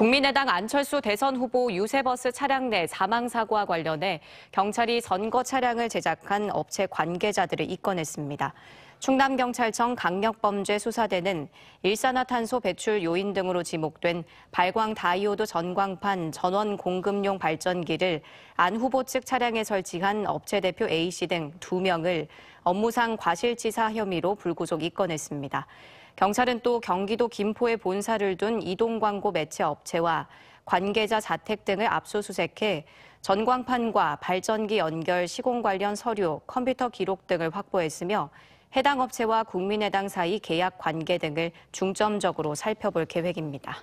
국민의당 안철수 대선 후보 유세버스 차량 내 사망 사고와 관련해 경찰이 선거 차량을 제작한 업체 관계자들을 입건했습니다. 충남경찰청 강력범죄수사대는 일산화탄소 배출 요인 등으로 지목된 발광 다이오드 전광판 전원 공급용 발전기를 안 후보 측 차량에 설치한 업체 대표 A씨 등 2명을 업무상 과실치사 혐의로 불구속 입건했습니다. 경찰은 또 경기도 김포에 본사를 둔 이동광고 매체 업체와 관계자 자택 등을 압수수색해 전광판과 발전기 연결 시공 관련 서류, 컴퓨터 기록 등을 확보했으며 해당 업체와 국민의당 사이 계약 관계 등을 중점적으로 살펴볼 계획입니다.